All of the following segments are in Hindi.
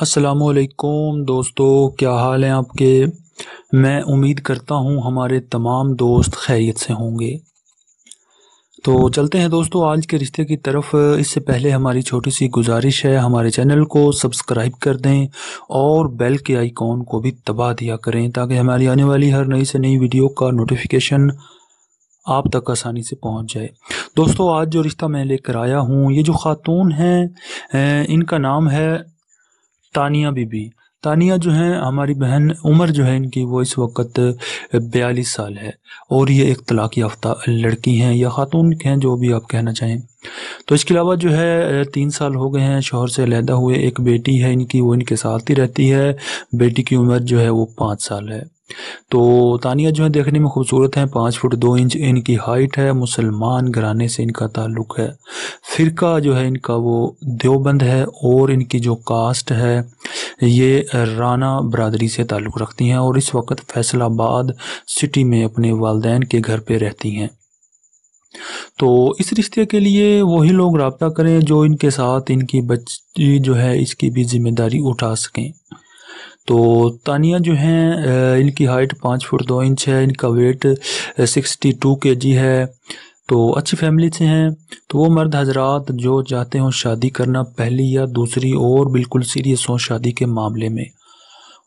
असलकुम दोस्तों क्या हाल हैं आपके मैं उम्मीद करता हूँ हमारे तमाम दोस्त खैरियत से होंगे तो चलते हैं दोस्तों आज के रिश्ते की तरफ इससे पहले हमारी छोटी सी गुजारिश है हमारे चैनल को सब्सक्राइब कर दें और बेल के आइकॉन को भी तबाह दिया करें ताकि हमारी आने वाली हर नई से नई वीडियो का नोटिफिकेशन आप तक आसानी से पहुंच जाए दोस्तों आज जो रिश्ता मैं लेकर आया हूं ये जो ख़ातून हैं इनका नाम है तानिया बीबी तानिया जो है हमारी बहन उम्र जो है इनकी वो इस वक्त बयालीस साल है और ये एक तलाक याफ्ता लड़की हैं या ख़ातून हैं जो भी आप कहना चाहें तो इसके अलावा जो है तीन साल हो गए हैं शोहर से अलहदा हुए एक बेटी है इनकी वो इनके साथ ही रहती है बेटी की उम्र जो है वो पाँच साल है तो तानिया जो है देखने में खूबसूरत हैं पाँच फुट दो इंच इनकी हाइट है मुसलमान घराने से इनका ताल्लुक़ है फ़िरका जो है इनका वो देवबंद है और इनकी जो कास्ट है ये राना बरदरी से ताल्लुक़ रखती हैं और इस वक्त फैसलाबाद सिटी में अपने वालदेन के घर पर रहती हैं तो इस रिश्ते के लिए वही लोग रबता करें जो इनके साथ इनकी बच्ची जो है इसकी भी ज़िम्मेदारी उठा सकें तो तानिया जो हैं इनकी हाइट पाँच फुट दो इंच है इनका वेट सिक्सटी टू के जी है तो अच्छी फैमिली से हैं तो वो मर्द हजरात जो चाहते हों शादी करना पहली या दूसरी और बिल्कुल सीरियस हों शादी के मामले में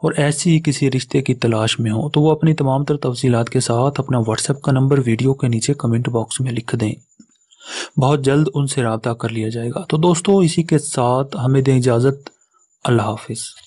और ऐसी ही किसी रिश्ते की तलाश में हो तो वो अपनी तमाम तर तफसीत के साथ अपना व्हाट्सएप का नंबर वीडियो के नीचे कमेंट बॉक्स में लिख दें बहुत जल्द उनसे रबता कर लिया जाएगा तो दोस्तों इसी के साथ हमें दें इजाज़त अल्लाह हाफिज़